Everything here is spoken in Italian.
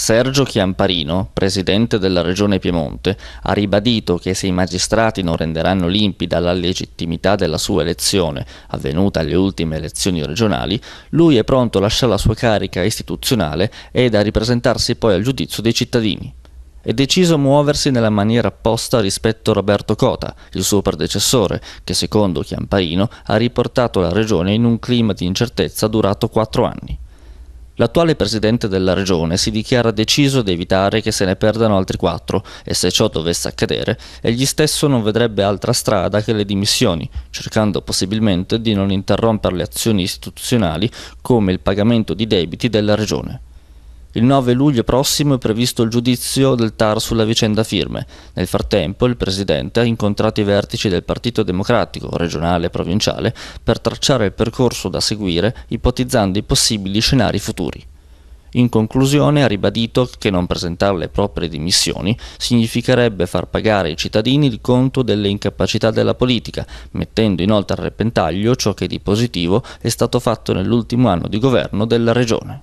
Sergio Chiamparino, presidente della Regione Piemonte, ha ribadito che se i magistrati non renderanno limpida la legittimità della sua elezione, avvenuta alle ultime elezioni regionali, lui è pronto a lasciare la sua carica istituzionale ed a ripresentarsi poi al giudizio dei cittadini. È deciso a muoversi nella maniera opposta rispetto a Roberto Cota, il suo predecessore, che secondo Chiamparino ha riportato la regione in un clima di incertezza durato quattro anni. L'attuale presidente della regione si dichiara deciso ad evitare che se ne perdano altri quattro e se ciò dovesse accadere, egli stesso non vedrebbe altra strada che le dimissioni, cercando possibilmente di non interrompere le azioni istituzionali come il pagamento di debiti della regione. Il 9 luglio prossimo è previsto il giudizio del TAR sulla vicenda firme. Nel frattempo il Presidente ha incontrato i vertici del Partito Democratico, regionale e provinciale, per tracciare il percorso da seguire, ipotizzando i possibili scenari futuri. In conclusione ha ribadito che non presentare le proprie dimissioni significherebbe far pagare ai cittadini il conto delle incapacità della politica, mettendo inoltre a repentaglio ciò che di positivo è stato fatto nell'ultimo anno di governo della Regione.